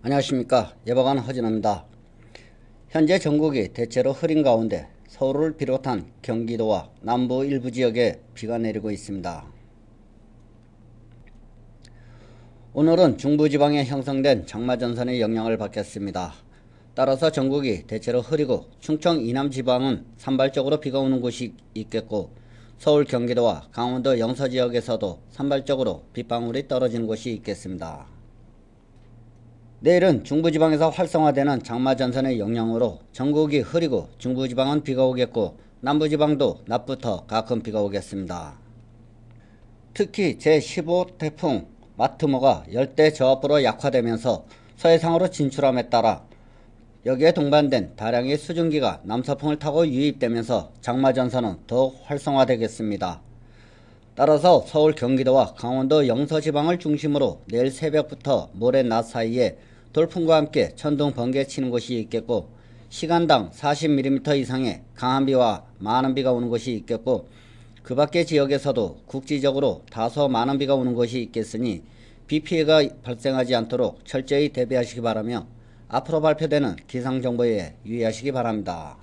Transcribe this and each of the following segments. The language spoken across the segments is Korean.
안녕하십니까 예보관 허진호입니다. 현재 전국이 대체로 흐린 가운데 서울을 비롯한 경기도와 남부 일부 지역에 비가 내리고 있습니다. 오늘은 중부지방에 형성된 장마전선의 영향을 받겠습니다. 따라서 전국이 대체로 흐리고 충청 이남지방은 산발적으로 비가 오는 곳이 있겠고 서울 경기도와 강원도 영서 지역에서도 산발적으로 빗방울이 떨어지는 곳이 있겠습니다. 내일은 중부지방에서 활성화되는 장마전선의 영향으로 전국이 흐리고 중부지방은 비가 오겠고 남부지방도 낮부터 가끔 비가 오겠습니다. 특히 제15 태풍 마트모가 열대 저압으로 약화되면서 서해상으로 진출함에 따라 여기에 동반된 다량의 수증기가 남서풍을 타고 유입되면서 장마전선은 더욱 활성화되겠습니다. 따라서 서울 경기도와 강원도 영서지방을 중심으로 내일 새벽부터 모레 낮 사이에 돌풍과 함께 천둥 번개 치는 곳이 있겠고 시간당 40mm 이상의 강한 비와 많은 비가 오는 곳이 있겠고 그 밖의 지역에서도 국지적으로 다소 많은 비가 오는 곳이 있겠으니 비 피해가 발생하지 않도록 철저히 대비하시기 바라며 앞으로 발표되는 기상정보에 유의하시기 바랍니다.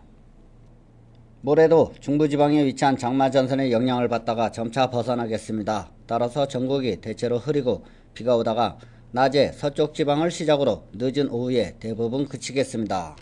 모레도 중부지방에 위치한 장마전선의 영향을 받다가 점차 벗어나겠습니다. 따라서 전국이 대체로 흐리고 비가 오다가 낮에 서쪽 지방을 시작으로 늦은 오후에 대부분 그치겠습니다.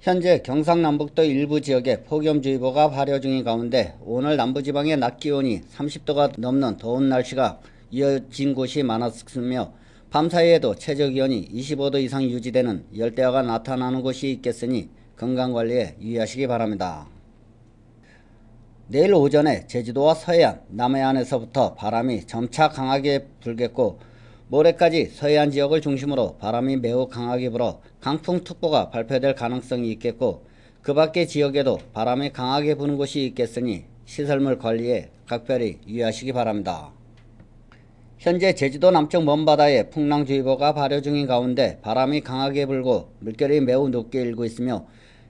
현재 경상남북도 일부 지역에 폭염주의보가 발효 중인 가운데 오늘 남부지방의 낮 기온이 30도가 넘는 더운 날씨가 이어진 곳이 많았으며 밤사이에도 최저기온이 25도 이상 유지되는 열대야가 나타나는 곳이 있겠으니 건강관리에 유의하시기 바랍니다. 내일 오전에 제주도와 서해안, 남해안에서부터 바람이 점차 강하게 불겠고 모레까지 서해안 지역을 중심으로 바람이 매우 강하게 불어 강풍특보가 발표될 가능성이 있겠고 그 밖의 지역에도 바람이 강하게 부는 곳이 있겠으니 시설물 관리에 각별히 유의하시기 바랍니다. 현재 제주도 남쪽 먼바다에 풍랑주의보가 발효 중인 가운데 바람이 강하게 불고 물결이 매우 높게 일고 있으며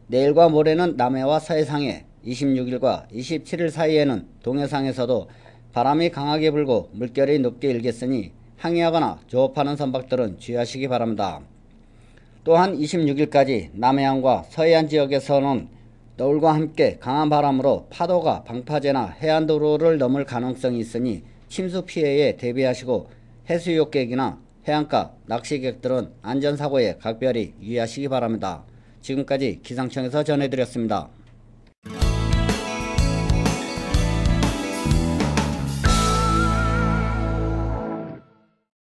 내일과 모레는 남해와 서해상에 26일과 27일 사이에는 동해상에서도 바람이 강하게 불고 물결이 높게 일겠으니 항해하거나 조업하는 선박들은 주의하시기 바랍니다. 또한 26일까지 남해안과 서해안 지역에서는 너울과 함께 강한 바람으로 파도가 방파제나 해안도로를 넘을 가능성이 있으니 침수 피해에 대비하시고 해수욕객이나 해안가 낚시객들은 안전사고에 각별히 유의하시기 바랍니다. 지금까지 기상청에서 전해드렸습니다.